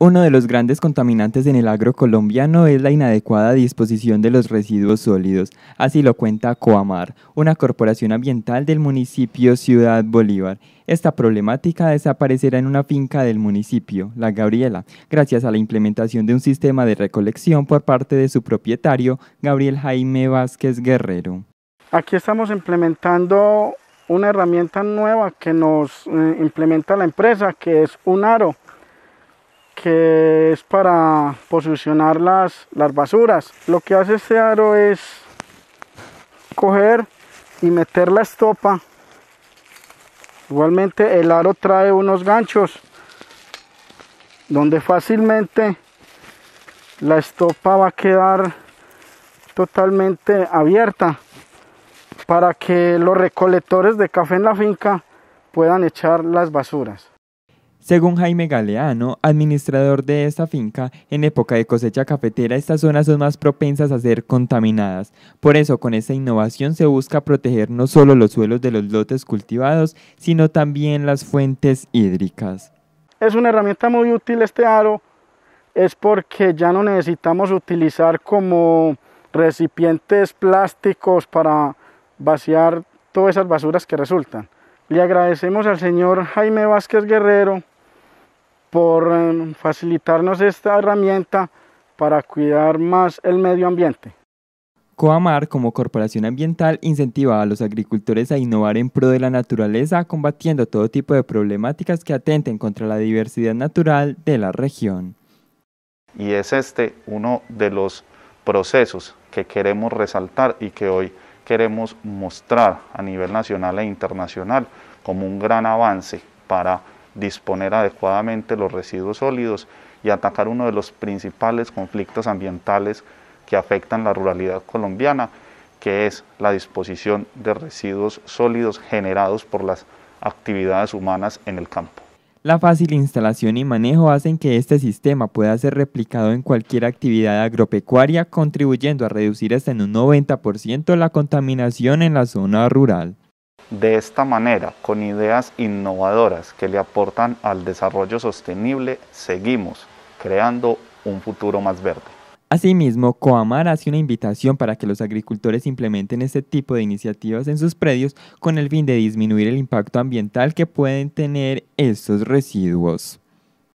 Uno de los grandes contaminantes en el agro colombiano es la inadecuada disposición de los residuos sólidos, así lo cuenta Coamar, una corporación ambiental del municipio Ciudad Bolívar. Esta problemática desaparecerá en una finca del municipio, La Gabriela, gracias a la implementación de un sistema de recolección por parte de su propietario, Gabriel Jaime Vázquez Guerrero. Aquí estamos implementando una herramienta nueva que nos eh, implementa la empresa, que es un aro que es para posicionar las, las basuras. Lo que hace este aro es coger y meter la estopa. Igualmente el aro trae unos ganchos donde fácilmente la estopa va a quedar totalmente abierta para que los recolectores de café en la finca puedan echar las basuras. Según Jaime Galeano, administrador de esta finca, en época de cosecha cafetera estas zonas son más propensas a ser contaminadas. Por eso, con esta innovación se busca proteger no solo los suelos de los lotes cultivados, sino también las fuentes hídricas. Es una herramienta muy útil este aro, es porque ya no necesitamos utilizar como recipientes plásticos para vaciar todas esas basuras que resultan. Le agradecemos al señor Jaime Vázquez Guerrero por eh, facilitarnos esta herramienta para cuidar más el medio ambiente. Coamar, como corporación ambiental, incentiva a los agricultores a innovar en pro de la naturaleza, combatiendo todo tipo de problemáticas que atenten contra la diversidad natural de la región. Y es este uno de los procesos que queremos resaltar y que hoy queremos mostrar a nivel nacional e internacional como un gran avance para disponer adecuadamente los residuos sólidos y atacar uno de los principales conflictos ambientales que afectan la ruralidad colombiana, que es la disposición de residuos sólidos generados por las actividades humanas en el campo. La fácil instalación y manejo hacen que este sistema pueda ser replicado en cualquier actividad agropecuaria, contribuyendo a reducir hasta en un 90% la contaminación en la zona rural. De esta manera, con ideas innovadoras que le aportan al desarrollo sostenible, seguimos creando un futuro más verde. Asimismo, Coamar hace una invitación para que los agricultores implementen este tipo de iniciativas en sus predios con el fin de disminuir el impacto ambiental que pueden tener estos residuos.